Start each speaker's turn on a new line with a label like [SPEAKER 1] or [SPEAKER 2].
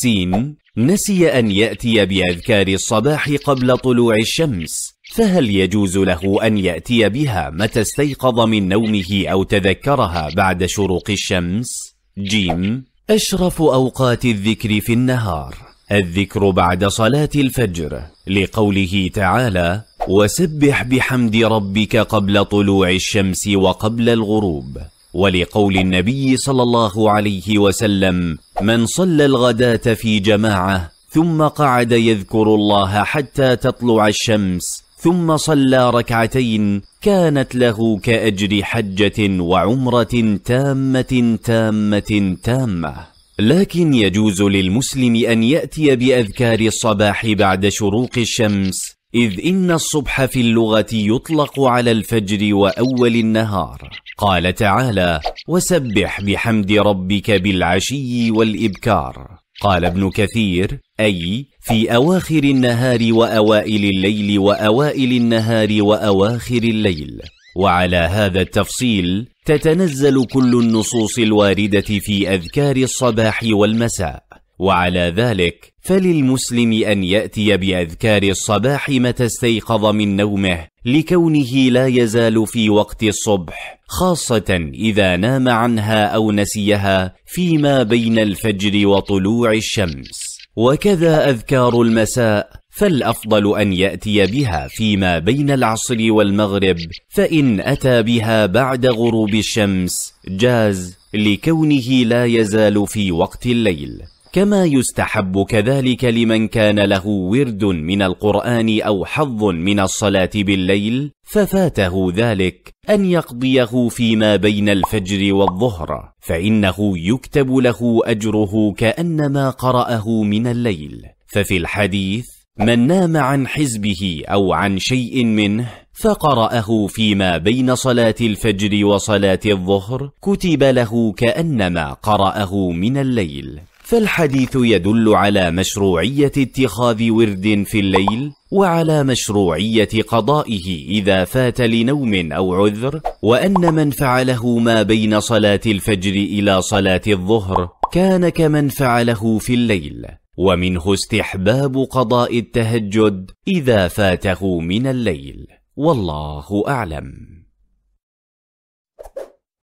[SPEAKER 1] سين نسي أن يأتي بأذكار الصباح قبل طلوع الشمس فهل يجوز له أن يأتي بها متى استيقظ من نومه أو تذكرها بعد شروق الشمس؟ جيم أشرف أوقات الذكر في النهار الذكر بعد صلاة الفجر لقوله تعالى وسبح بحمد ربك قبل طلوع الشمس وقبل الغروب ولقول النبي صلى الله عليه وسلم من صلى الغداة في جماعة ثم قعد يذكر الله حتى تطلع الشمس ثم صلى ركعتين كانت له كأجر حجة وعمرة تامة تامة تامة لكن يجوز للمسلم أن يأتي بأذكار الصباح بعد شروق الشمس إذ إن الصبح في اللغة يطلق على الفجر وأول النهار قال تعالى وسبح بحمد ربك بالعشي والإبكار قال ابن كثير أي في أواخر النهار وأوائل الليل وأوائل النهار وأواخر الليل وعلى هذا التفصيل تتنزل كل النصوص الواردة في أذكار الصباح والمساء وعلى ذلك فللمسلم أن يأتي بأذكار الصباح متى استيقظ من نومه لكونه لا يزال في وقت الصبح خاصة إذا نام عنها أو نسيها فيما بين الفجر وطلوع الشمس وكذا أذكار المساء فالافضل ان ياتي بها فيما بين العصر والمغرب فان اتى بها بعد غروب الشمس جاز لكونه لا يزال في وقت الليل كما يستحب كذلك لمن كان له ورد من القرآن أو حظ من الصلاة بالليل ففاته ذلك أن يقضيه فيما بين الفجر والظهر فإنه يكتب له أجره كأنما قرأه من الليل ففي الحديث من نام عن حزبه أو عن شيء منه فقرأه فيما بين صلاة الفجر وصلاة الظهر كتب له كأنما قرأه من الليل فالحديث يدل على مشروعية اتخاذ ورد في الليل وعلى مشروعية قضائه إذا فات لنوم أو عذر وأن من فعله ما بين صلاة الفجر إلى صلاة الظهر كان كمن فعله في الليل ومنه استحباب قضاء التهجد إذا فاته من الليل والله أعلم